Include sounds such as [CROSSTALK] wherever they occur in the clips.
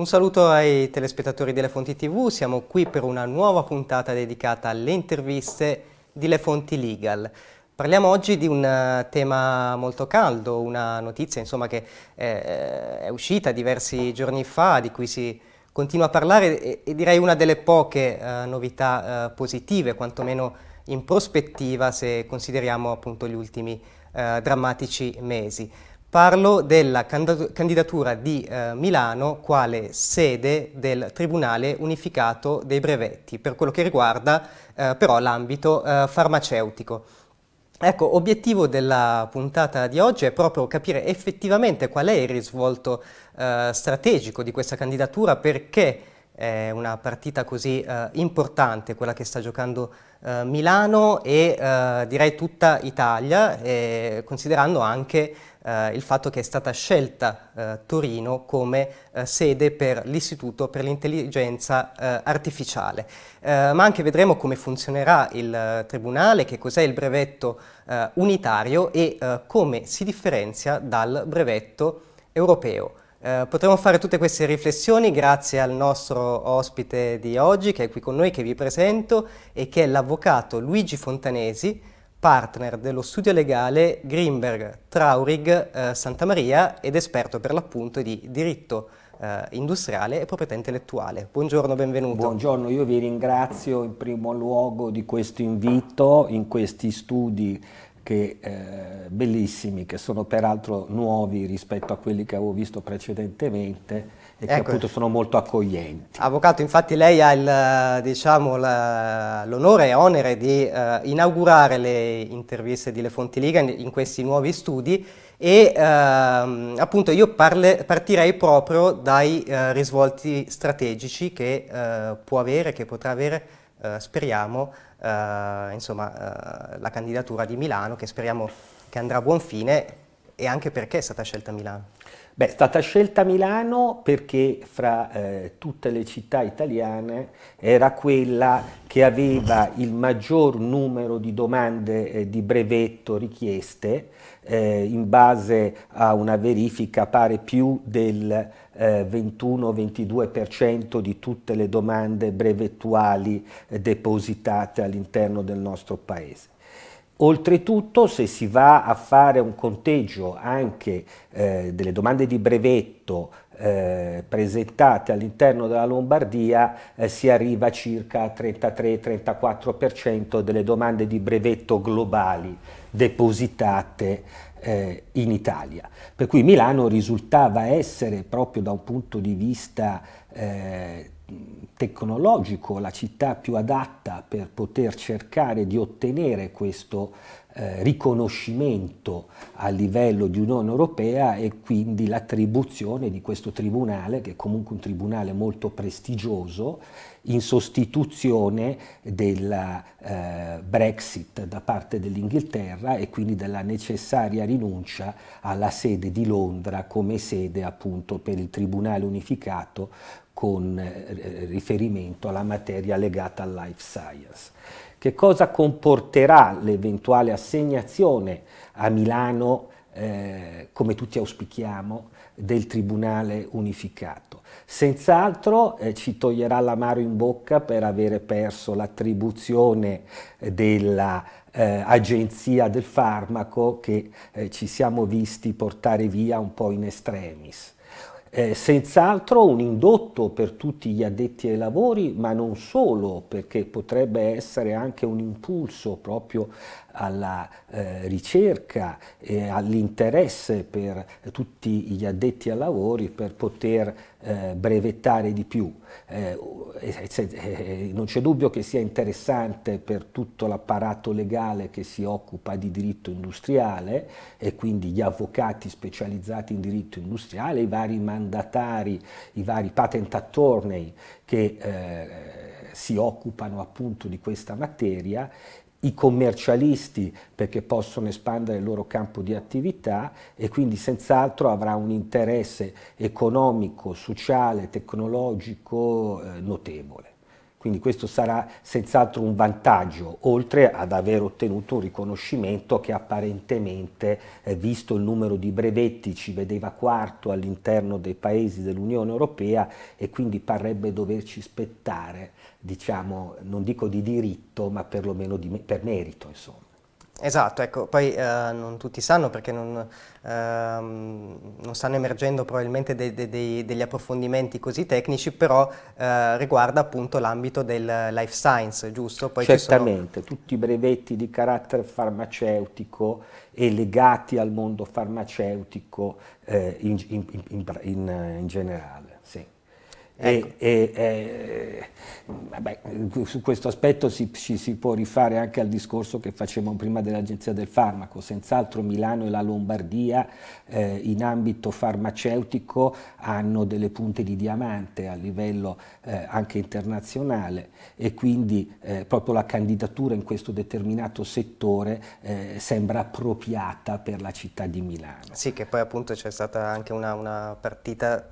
Un saluto ai telespettatori delle Fonti TV, siamo qui per una nuova puntata dedicata alle interviste di Le Fonti Legal. Parliamo oggi di un eh, tema molto caldo, una notizia insomma, che è, eh, eh, è uscita diversi giorni fa, di cui si continua a parlare e, e direi una delle poche uh, novità uh, positive, quantomeno in prospettiva se consideriamo appunto gli ultimi uh, drammatici mesi. Parlo della candidatura di eh, Milano quale sede del Tribunale Unificato dei Brevetti per quello che riguarda eh, però l'ambito eh, farmaceutico. Ecco, obiettivo della puntata di oggi è proprio capire effettivamente qual è il risvolto eh, strategico di questa candidatura, perché è una partita così eh, importante quella che sta giocando eh, Milano e direi tutta Italia, considerando anche eh, il fatto che è stata scelta eh, Torino come eh, sede per l'Istituto per l'intelligenza eh, artificiale. Eh, ma anche vedremo come funzionerà il eh, Tribunale, che cos'è il brevetto unitario e come si differenzia dal brevetto europeo. Eh, potremo fare tutte queste riflessioni grazie al nostro ospite di oggi che è qui con noi, che vi presento e che è l'avvocato Luigi Fontanesi, partner dello studio legale Greenberg Traurig eh, Santa Maria ed esperto per l'appunto di diritto eh, industriale e proprietà intellettuale. Buongiorno, benvenuto. Buongiorno, io vi ringrazio in primo luogo di questo invito in questi studi che, eh, bellissimi, che sono peraltro nuovi rispetto a quelli che avevo visto precedentemente e ecco. che appunto sono molto accoglienti. Avvocato, infatti lei ha diciamo, l'onore e onere di eh, inaugurare le interviste di Le Fonti Liga in, in questi nuovi studi e ehm, appunto io parle, partirei proprio dai eh, risvolti strategici che eh, può avere, che potrà avere, eh, speriamo, eh, insomma, eh, la candidatura di Milano che speriamo che andrà a buon fine e anche perché è stata scelta Milano. Beh, è stata scelta Milano perché fra eh, tutte le città italiane era quella che aveva il maggior numero di domande eh, di brevetto richieste eh, in base a una verifica pare più del 21-22% eh, di tutte le domande brevettuali eh, depositate all'interno del nostro paese. Oltretutto se si va a fare un conteggio anche eh, delle domande di brevetto eh, presentate all'interno della Lombardia eh, si arriva a circa 33-34% delle domande di brevetto globali depositate eh, in Italia. Per cui Milano risultava essere proprio da un punto di vista eh, tecnologico, la città più adatta per poter cercare di ottenere questo eh, riconoscimento a livello di Unione Europea e quindi l'attribuzione di questo tribunale, che è comunque un tribunale molto prestigioso, in sostituzione della eh, Brexit da parte dell'Inghilterra e quindi della necessaria rinuncia alla sede di Londra come sede appunto per il Tribunale unificato con eh, riferimento alla materia legata al life science. Che cosa comporterà l'eventuale assegnazione a Milano, eh, come tutti auspichiamo, del Tribunale unificato? Senz'altro eh, ci toglierà l'amaro in bocca per avere perso l'attribuzione della eh, agenzia del farmaco che eh, ci siamo visti portare via un po' in extremis eh, senz'altro un indotto per tutti gli addetti ai lavori, ma non solo, perché potrebbe essere anche un impulso proprio alla eh, ricerca e all'interesse per tutti gli addetti ai lavori per poter eh, brevettare di più. Eh, eh, non c'è dubbio che sia interessante per tutto l'apparato legale che si occupa di diritto industriale e quindi gli avvocati specializzati in diritto industriale, i vari mandatari, i vari patent attorney che eh, si occupano appunto di questa materia i commercialisti perché possono espandere il loro campo di attività e quindi senz'altro avrà un interesse economico, sociale, tecnologico eh, notevole. Quindi questo sarà senz'altro un vantaggio, oltre ad aver ottenuto un riconoscimento che apparentemente, eh, visto il numero di brevetti, ci vedeva quarto all'interno dei paesi dell'Unione Europea e quindi parrebbe doverci spettare, diciamo, non dico di diritto, ma perlomeno di, per merito. Insomma. Esatto, ecco, poi eh, non tutti sanno perché non, ehm, non stanno emergendo probabilmente de de de degli approfondimenti così tecnici, però eh, riguarda appunto l'ambito del life science, giusto? Poi Certamente, sono... tutti i brevetti di carattere farmaceutico e legati al mondo farmaceutico eh, in, in, in, in generale. Ecco. E, e, vabbè, su questo aspetto si, ci si può rifare anche al discorso che facevamo prima dell'Agenzia del Farmaco, senz'altro Milano e la Lombardia eh, in ambito farmaceutico hanno delle punte di diamante a livello eh, anche internazionale e quindi eh, proprio la candidatura in questo determinato settore eh, sembra appropriata per la città di Milano. Sì, che poi appunto c'è stata anche una, una partita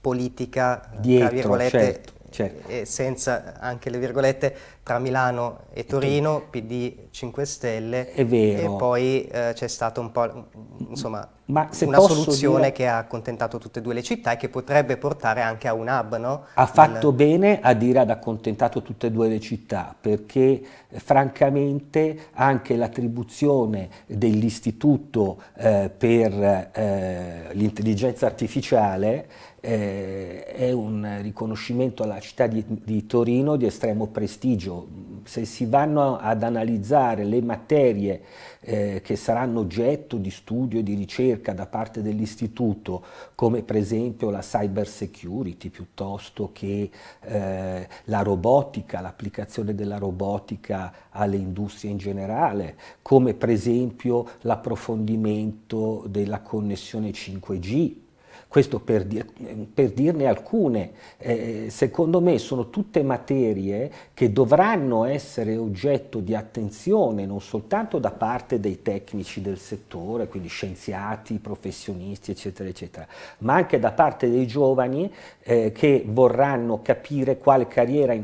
politica, Dietro, tra virgolette, certo, certo. senza anche le virgolette, tra Milano e Torino, PD 5 Stelle, È vero. e poi eh, c'è stata un po' insomma, Ma una soluzione dire... che ha accontentato tutte e due le città e che potrebbe portare anche a un hub. No? Ha fatto Nel... bene a dire ad accontentato tutte e due le città, perché eh, francamente anche l'attribuzione dell'istituto eh, per eh, l'intelligenza artificiale eh, è un riconoscimento alla città di, di, Torino di estremo prestigio se si vanno ad analizzare le materie eh, che saranno oggetto di studio e di ricerca da parte dell'istituto, come per esempio la cyber security piuttosto che eh, la robotica, l'applicazione della robotica alle industrie in generale, come per esempio l'approfondimento della connessione 5G questo per, dir, per dirne alcune, eh, secondo me sono tutte materie che dovranno essere oggetto di attenzione non soltanto da parte dei tecnici del settore, quindi scienziati, professionisti, eccetera, eccetera, ma anche da parte dei giovani eh, che vorranno capire quale carriera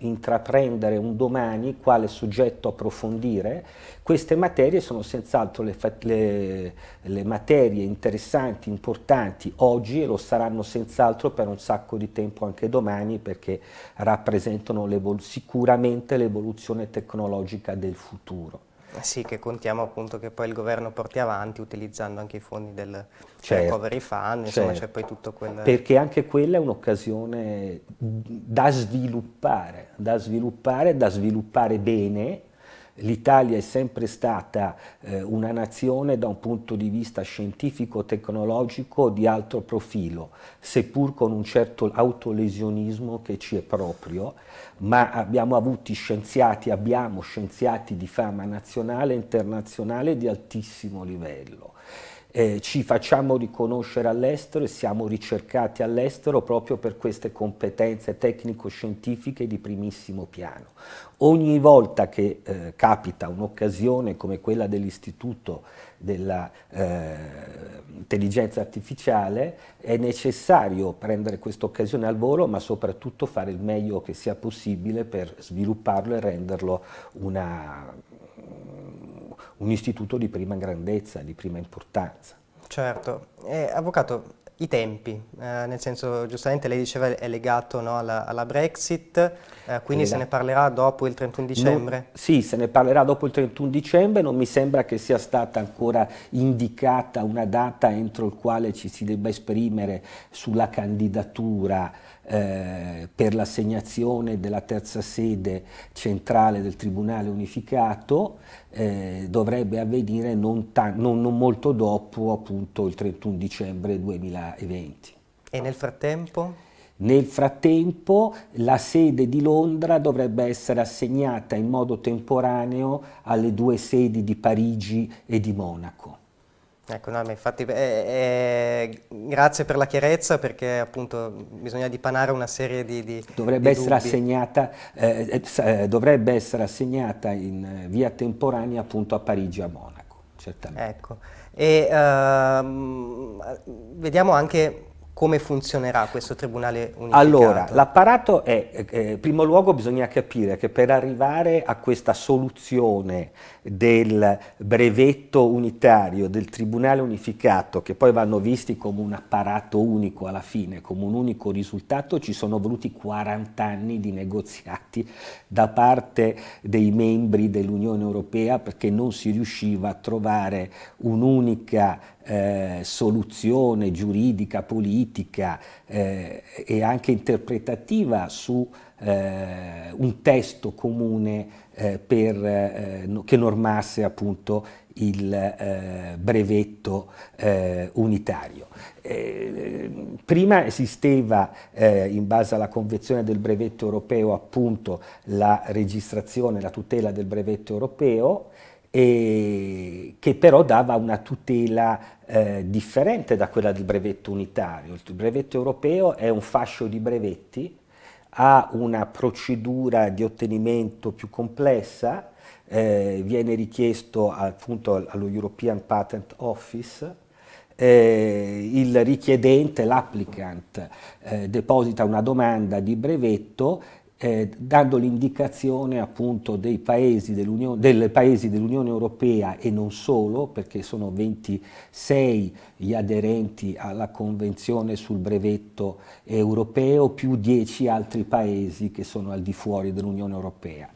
intraprendere un domani, quale soggetto approfondire queste materie sono senz'altro le, le, le, materie interessanti, importanti oggi e lo saranno senz'altro per un sacco di tempo anche domani perché rappresentano sicuramente l'evoluzione tecnologica del futuro. Eh sì, che contiamo appunto che poi il governo porti avanti utilizzando anche i fondi del cioè, certo, Recovery Fund, insomma certo. c'è poi tutto quel... Perché anche quella è un'occasione da sviluppare, da sviluppare, da sviluppare bene l'Italia è sempre stata eh, una nazione da un punto di vista scientifico-tecnologico di alto profilo, seppur con un certo autolesionismo che ci è proprio, ma abbiamo avuto scienziati, abbiamo scienziati di fama nazionale e internazionale di altissimo livello eh, ci facciamo riconoscere all'estero e siamo ricercati all'estero proprio per queste competenze tecnico-scientifiche di primissimo piano. Ogni volta che eh, capita un'occasione come quella dell'Istituto dell'intelligenza eh, artificiale è necessario prendere questa occasione al volo ma soprattutto fare il meglio che sia possibile per svilupparlo e renderlo una un istituto di prima grandezza, di prima importanza. Certo. Eh, avvocato, i tempi, eh, nel senso giustamente lei diceva è legato no, alla, alla, Brexit, eh, quindi la... se ne parlerà dopo il 31 dicembre? Non, sì, se ne parlerà dopo il 31 dicembre, non mi sembra che sia stata ancora indicata una data entro il quale ci si debba esprimere sulla candidatura eh, per l'assegnazione della terza sede centrale del Tribunale unificato eh, dovrebbe avvenire non, non, non molto dopo appunto, il 31 dicembre 2020. E nel frattempo? Nel frattempo la sede di Londra dovrebbe essere assegnata in modo temporaneo alle due sedi di Parigi e di Monaco. Ecco, no, infatti eh, eh, grazie per la chiarezza perché appunto bisogna dipanare una serie di, di Dovrebbe di essere assegnata, eh, eh, eh, dovrebbe essere assegnata in eh, via temporanea appunto a Parigi e a Monaco, certamente. Ecco, e ehm, vediamo anche come funzionerà questo Tribunale unificato? Allora, l'apparato è, in eh, eh, primo luogo bisogna capire che per arrivare a questa soluzione del brevetto unitario, del Tribunale unificato, che poi vanno visti come un apparato unico alla fine, come un unico risultato, ci sono voluti 40 anni di negoziati da parte dei membri dell'Unione Europea perché non si riusciva a trovare un'unica eh, soluzione giuridica, politica eh, e anche interpretativa su eh, un testo comune eh, per, eh, che normasse appunto il eh, brevetto unitario. prima esisteva in base alla Convenzione del brevetto europeo appunto la registrazione, la tutela del brevetto europeo che però dava una tutela eh, differente da quella del brevetto unitario. Il brevetto europeo è un fascio di brevetti, ha una procedura di ottenimento più complessa, eh, viene richiesto appunto allo European Patent Office, eh, il richiedente, l'applicant, eh, deposita una domanda di brevetto eh, dando l'indicazione appunto dei paesi dell'Unione, delle paesi dell'Unione Europea e non solo, perché sono 26 gli aderenti alla Convenzione sul brevetto europeo, più 10 altri paesi che sono al di fuori dell'Unione Europea.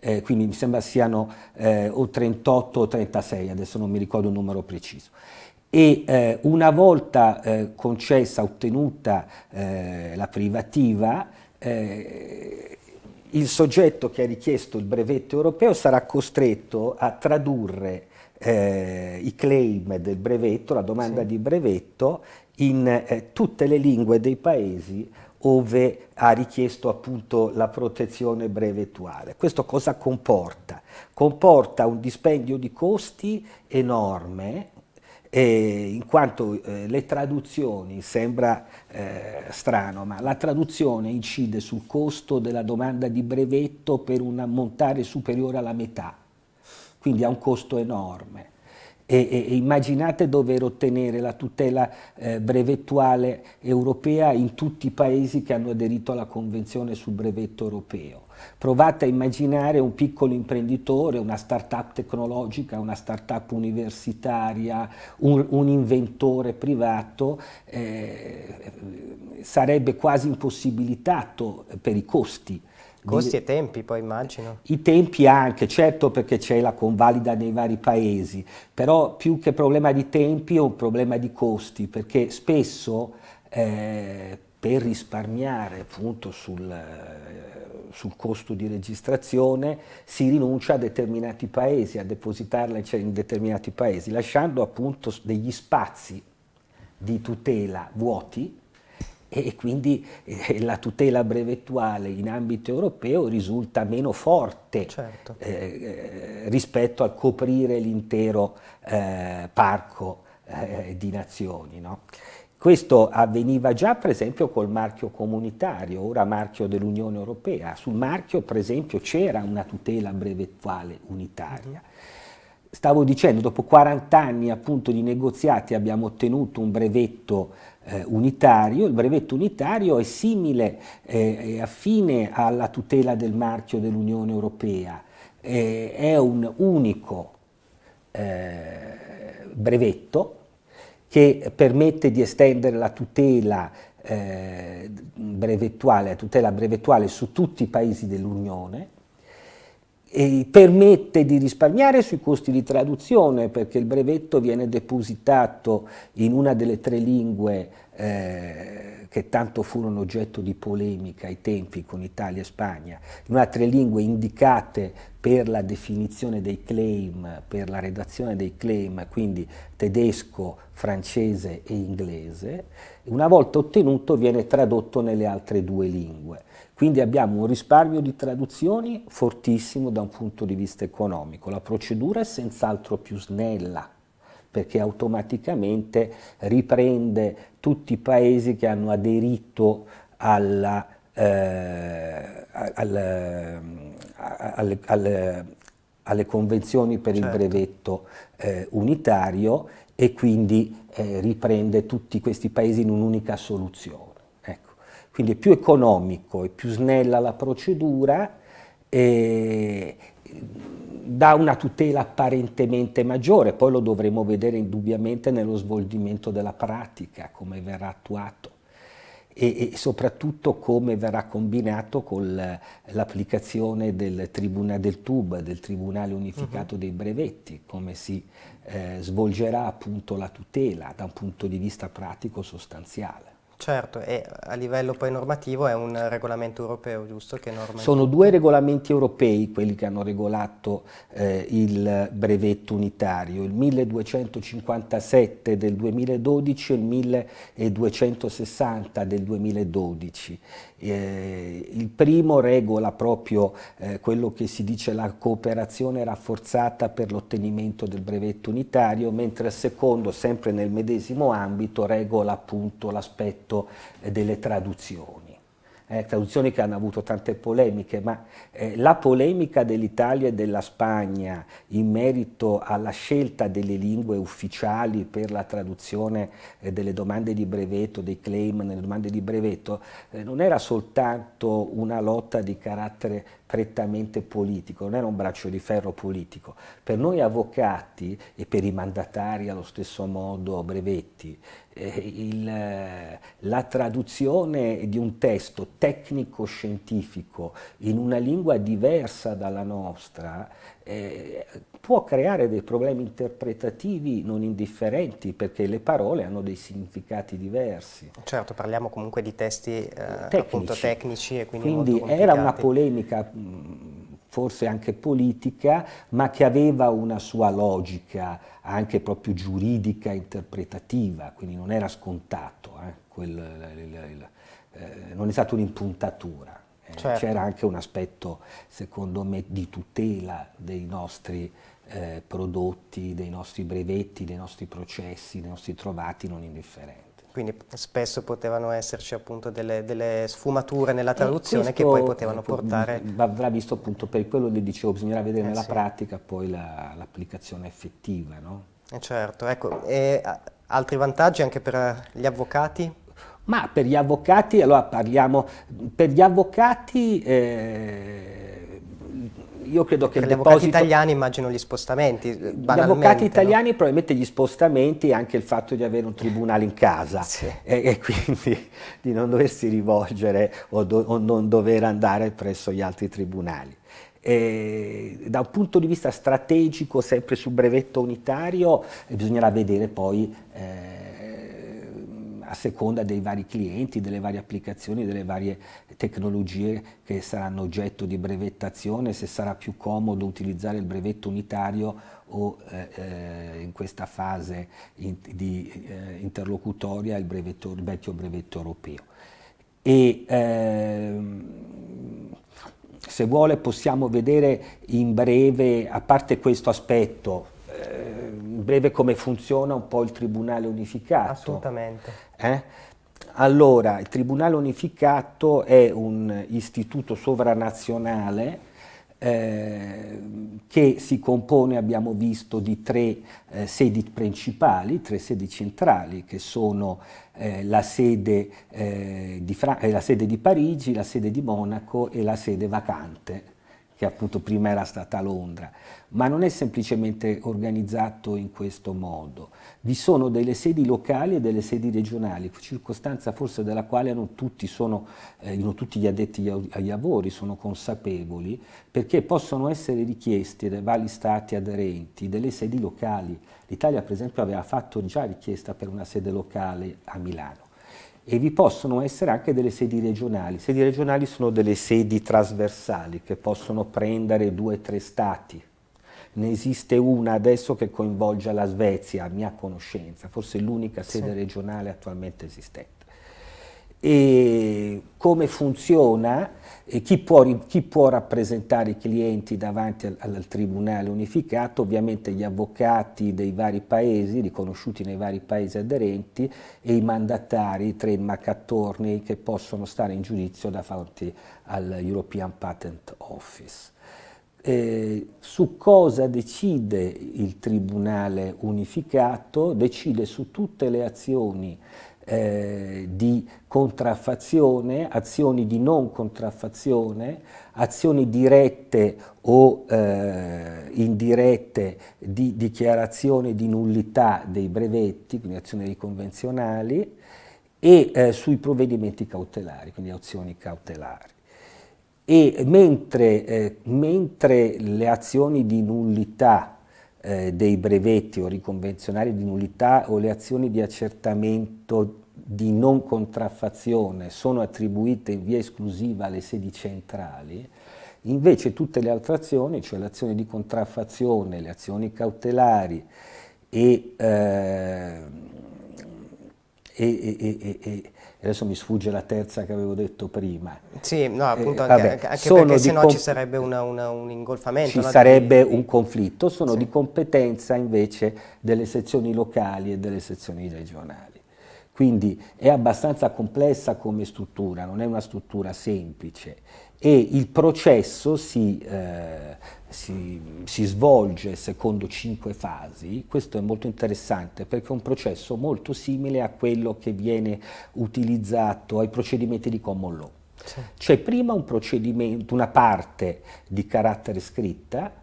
Eh, quindi mi sembra siano eh, o 38 o 36, adesso non mi ricordo il numero preciso e eh, una volta eh, concessa, ottenuta eh, la privativa, eh, il soggetto che ha richiesto il brevetto europeo sarà costretto a tradurre eh, i claim del brevetto, la domanda sì. di brevetto, in eh, tutte le lingue dei paesi dove ha richiesto appunto la protezione brevettuale. Questo cosa comporta? Comporta un dispendio di costi enorme eh, in quanto eh, le traduzioni, sembra eh, strano, ma la traduzione incide sul costo della domanda di brevetto per un ammontare superiore alla metà, quindi ha un costo enorme. E, e, immaginate dover ottenere la tutela eh, brevettuale europea in tutti i paesi che hanno aderito alla Convenzione sul brevetto europeo. Provate a immaginare un piccolo imprenditore, una start-up tecnologica, una start-up universitaria, un, un, inventore privato, eh, sarebbe quasi impossibilitato per i costi. Costi e tempi poi immagino. I tempi anche, certo perché c'è la convalida nei vari paesi, però più che problema di tempi è un problema di costi, perché spesso eh, per risparmiare appunto sul, eh, sul, costo di registrazione si rinuncia a determinati paesi, a depositarla in determinati paesi, lasciando appunto degli spazi di tutela vuoti e quindi eh, la tutela brevettuale in ambito europeo risulta meno forte certo. eh, eh rispetto al coprire l'intero eh, parco eh, di nazioni. No? Questo avveniva già per esempio col marchio comunitario, ora marchio dell'Unione Europea. Sul marchio per esempio c'era una tutela brevettuale unitaria. Stavo dicendo, dopo 40 anni appunto di negoziati abbiamo ottenuto un brevetto eh, unitario. Il brevetto unitario è simile e eh, affine alla tutela del marchio dell'Unione Europea. Eh, è un unico eh, brevetto che permette di estendere la tutela eh, brevettuale, tutela brevettuale su tutti i paesi dell'Unione, permette di risparmiare sui costi di traduzione perché il brevetto viene depositato in una delle tre lingue eh, che tanto furono oggetto di polemica ai tempi con Italia e Spagna, in altre lingue indicate per la definizione dei claim, per la redazione dei claim, quindi tedesco, francese e inglese, una volta ottenuto viene tradotto nelle altre due lingue. Quindi abbiamo un risparmio di traduzioni fortissimo da un punto di vista economico. La procedura è senz'altro più snella perché automaticamente riprende tutti i paesi che hanno aderito alla, eh, alla, alle, alle, alle, convenzioni per certo. il brevetto eh, unitario e quindi eh, riprende tutti questi paesi in un'unica soluzione. Ecco. Quindi è più economico, e più snella la procedura e, dà una tutela apparentemente maggiore, poi lo dovremo vedere indubbiamente nello svolgimento della pratica, come verrà attuato e, e soprattutto come verrà combinato con l'applicazione del Tribunale del TUB, del Tribunale Unificato uh mhm. -huh. dei Brevetti, come si eh, svolgerà appunto la tutela da un punto di vista pratico sostanziale. Certo, e a livello poi normativo è un regolamento europeo, giusto? Norma... Sono due regolamenti europei quelli che hanno regolato eh, il brevetto unitario, il 1257 del 2012 e il 1260 del 2012. Eh, il primo regola proprio eh, quello che si dice la cooperazione rafforzata per l'ottenimento del brevetto unitario, mentre il secondo, sempre nel medesimo ambito, regola appunto l'aspetto eh, delle traduzioni eh, traduzioni che hanno avuto tante polemiche, ma eh, la polemica dell'Italia e della Spagna in merito alla scelta delle lingue ufficiali per la traduzione eh, delle domande di brevetto, dei claim nelle domande di brevetto, eh, non era soltanto una lotta di carattere prettamente politico, non era un braccio di ferro politico. Per noi avvocati e per i mandatari allo stesso modo brevetti, eh, il, eh, la traduzione di un testo tecnico-scientifico in una lingua diversa dalla nostra eh, può creare dei problemi interpretativi non indifferenti perché le parole hanno dei significati diversi. Certo, parliamo comunque di testi eh, tecnici. tecnici. e quindi, quindi era una polemica mh, mm, forse anche politica, ma che aveva una sua logica anche proprio giuridica interpretativa, quindi non era scontato, eh, quel, il, il, eh, non è stata un'impuntatura. Eh. Certo. C'era anche un aspetto, secondo me, di tutela dei nostri eh, prodotti, dei nostri brevetti, dei nostri processi, dei nostri trovati non indifferenti. Quindi spesso potevano esserci appunto delle, delle sfumature nella eh, traduzione che poi potevano portare... Avrà visto appunto per quello che dicevo, bisognerà vedere eh, nella sì. pratica poi l'applicazione effettiva, no? Eh certo, ecco, e altri vantaggi anche per gli avvocati? Ma per gli avvocati, allora parliamo, per gli avvocati... Eh, io credo che per gli deposito... avvocati italiani immagino gli spostamenti, banalmente. Eh, gli avvocati italiani no? probabilmente gli spostamenti e anche il fatto di avere un tribunale in casa sì. e, e, quindi [LAUGHS] di non doversi rivolgere o, do, o non dover andare presso gli altri tribunali. E, da un punto di vista strategico, sempre sul brevetto unitario, bisognerà vedere poi eh, a seconda dei vari clienti, delle varie applicazioni, delle varie tecnologie che saranno oggetto di brevettazione, se sarà più comodo utilizzare il brevetto unitario o eh, eh in questa fase in, di, eh, interlocutoria il, brevetto, il, vecchio brevetto europeo. E, ehm, se vuole possiamo vedere in breve, a parte questo aspetto, in eh, breve come funziona un po' il Tribunale unificato. Assolutamente. Eh? Allora, il Tribunale unificato è un istituto sovranazionale eh, che si compone, abbiamo visto, di tre eh, sedi principali, tre sedi centrali, che sono eh, la, sede, eh, eh, la sede di Parigi, la sede di Monaco e la sede vacante che appunto prima era stata Londra, ma non è semplicemente organizzato in questo modo. Vi sono delle sedi locali e delle sedi regionali, circostanza forse della quale non tutti, sono, eh, non tutti gli addetti ai lavori sono consapevoli, perché possono essere richiesti dai vari stati aderenti delle sedi locali. L'Italia per esempio aveva fatto già richiesta per una sede locale a Milano e vi possono essere anche delle sedi regionali. Sedi regionali sono delle sedi trasversali che possono prendere due o tre stati. Ne esiste una adesso che coinvolge la Svezia, a mia conoscenza, forse l'unica sede sì. regionale attualmente esistente e come funziona, e chi, può, chi può rappresentare i clienti davanti al, al, Tribunale unificato, ovviamente gli avvocati dei vari paesi, riconosciuti nei vari paesi aderenti, e i mandatari, i tre macattorni che possono stare in giudizio davanti all'European Patent Office. Eh, su cosa decide il Tribunale unificato? Decide su tutte le azioni eh, di contraffazione, azioni di non contraffazione, azioni dirette o eh, indirette di dichiarazione di nullità dei brevetti, quindi azioni dei convenzionali, e eh, sui provvedimenti cautelari, quindi azioni cautelari. E mentre, eh, mentre le azioni di nullità eh, dei brevetti o riconvenzionari di nullità o le azioni di accertamento di non contraffazione sono attribuite in via esclusiva alle sedi centrali, invece tutte le altre azioni, cioè le azioni di contraffazione, le azioni cautelari e, eh, e, e, e adesso mi sfugge la terza che avevo detto prima. Sì, no, eh, appunto eh, anche, vabbè, anche perché sennò no ci sarebbe una, una, un ingolfamento. Ci no? sarebbe un conflitto, sono sì. di competenza invece delle sezioni locali e delle sezioni regionali. Quindi è abbastanza complessa come struttura, non è una struttura semplice e il processo si, eh, si, si, svolge secondo cinque fasi. Questo è molto interessante perché è un processo molto simile a quello che viene utilizzato ai procedimenti di common law. C'è prima un una parte di carattere scritta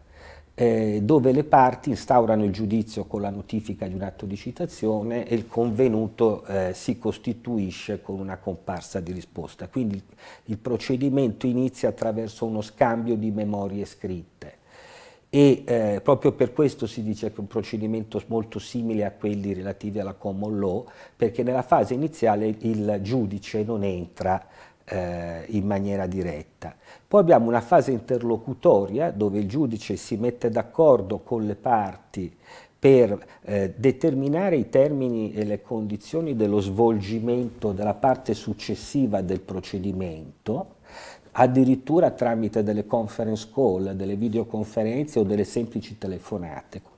eh, dove le parti instaurano il giudizio con la notifica di un atto di citazione e il convenuto eh, si costituisce con una comparsa di risposta. Quindi il procedimento inizia attraverso uno scambio di memorie scritte e eh, proprio per questo si dice che è un procedimento molto simile a quelli relativi alla common law, perché nella fase iniziale il giudice non entra eh, in maniera diretta. Poi abbiamo una fase interlocutoria dove il giudice si mette d'accordo con le parti per eh, determinare i termini e le condizioni dello svolgimento della parte successiva del procedimento, addirittura tramite delle conference call, delle videoconferenze o delle semplici telefonate.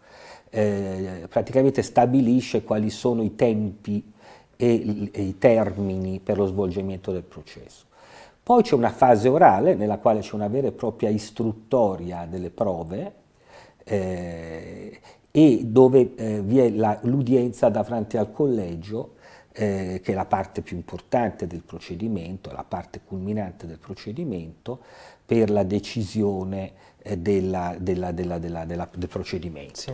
Eh, praticamente stabilisce quali sono i tempi e, e i termini per lo svolgimento del processo. Poi c'è una fase orale nella quale c'è una vera e propria istruttoria delle prove eh, e dove eh, vi è l'udienza davanti al collegio eh, che è la parte più importante del procedimento, la parte culminante del procedimento per la decisione eh, della, della, della, del procedimento. Sì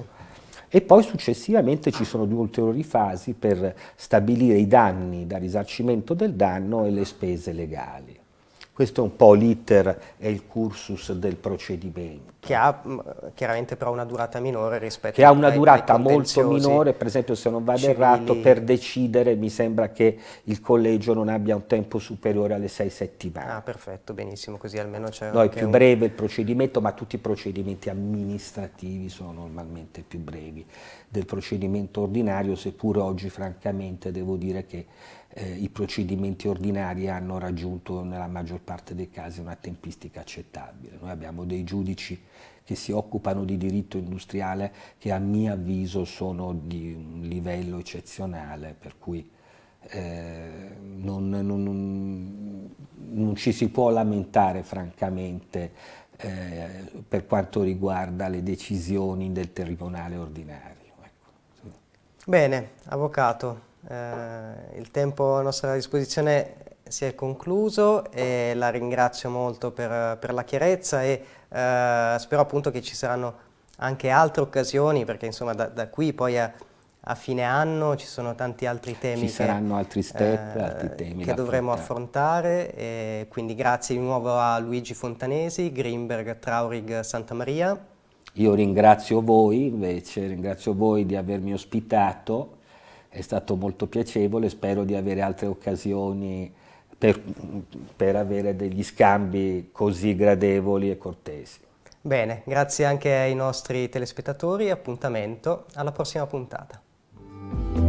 e poi successivamente ci sono due ulteriori fasi per stabilire i danni da risarcimento del danno e le spese legali. Questo è un po' l'iter e il cursus del procedimento. Che ha mm, chiaramente però una durata minore rispetto a... Che ha una ai, durata ai molto minore, per esempio se non vado errato, per decidere mi sembra che il collegio non abbia un tempo superiore alle sei settimane. Ah perfetto, benissimo, così almeno c'è... No, è più un... breve il procedimento, ma tutti i procedimenti amministrativi sono normalmente più brevi del procedimento ordinario, seppure oggi francamente devo dire che eh, i procedimenti ordinari hanno raggiunto nella maggior parte dei casi una tempistica accettabile. Noi abbiamo dei giudici che si occupano di diritto industriale che a mio avviso sono di un livello eccezionale, per cui eh, non, non, non, non, ci si può lamentare francamente eh, per quanto riguarda le decisioni del Tribunale ordinario. Ecco. Bene, Avvocato. Eh, il tempo a nostra disposizione si è concluso e la ringrazio molto per, per la chiarezza e eh, spero appunto che ci saranno anche altre occasioni perché insomma da, da qui poi a, a, fine anno ci sono tanti altri temi ci che, saranno altri step, eh, altri temi che dovremo affrontare, affrontare quindi grazie di nuovo a Luigi Fontanesi, Greenberg, Traurig, Santa Maria. Io ringrazio voi invece, ringrazio voi di avermi ospitato è stato molto piacevole, spero di avere altre occasioni per, per avere degli scambi così gradevoli e cortesi. Bene, grazie anche ai nostri telespettatori appuntamento alla prossima puntata.